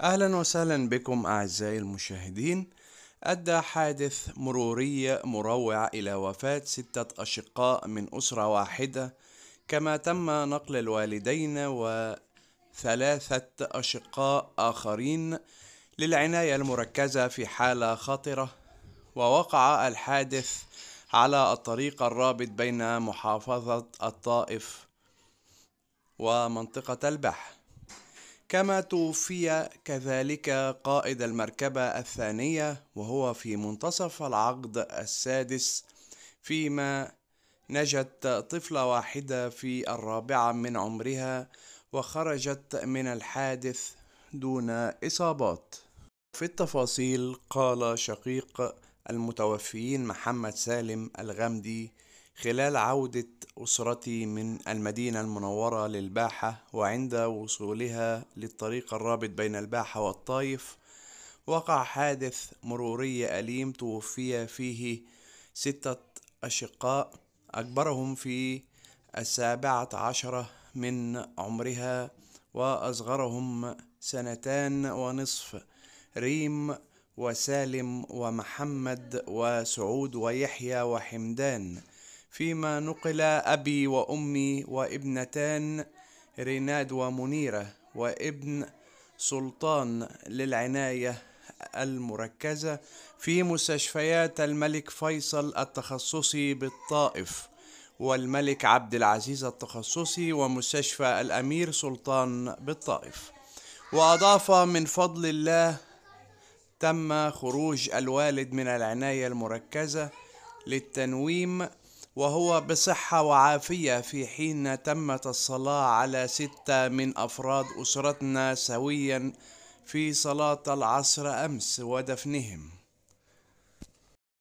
أهلا وسهلا بكم أعزائي المشاهدين أدى حادث مروري مروع إلى وفاة ستة أشقاء من أسرة واحدة كما تم نقل الوالدين وثلاثة أشقاء آخرين للعناية المركزة في حالة خطرة ووقع الحادث على الطريق الرابط بين محافظة الطائف ومنطقة البحر كما توفي كذلك قائد المركبة الثانية وهو في منتصف العقد السادس فيما نجت طفلة واحدة في الرابعة من عمرها وخرجت من الحادث دون إصابات في التفاصيل قال شقيق المتوفيين محمد سالم الغمدي خلال عودة أسرتي من المدينة المنورة للباحة وعند وصولها للطريق الرابط بين الباحة والطايف وقع حادث مروري أليم توفي فيه ستة أشقاء أكبرهم في السابعة عشرة من عمرها وأصغرهم سنتان ونصف ريم وسالم ومحمد وسعود ويحيى وحمدان فيما نقل أبي وأمي وابنتان ريناد ومنيرة وابن سلطان للعناية المركزة في مستشفيات الملك فيصل التخصصي بالطائف والملك عبد العزيز التخصصي ومستشفى الأمير سلطان بالطائف وأضاف من فضل الله تم خروج الوالد من العناية المركزة للتنويم وهو بصحة وعافية في حين تمت الصلاة على ستة من أفراد أسرتنا سويا في صلاة العصر أمس ودفنهم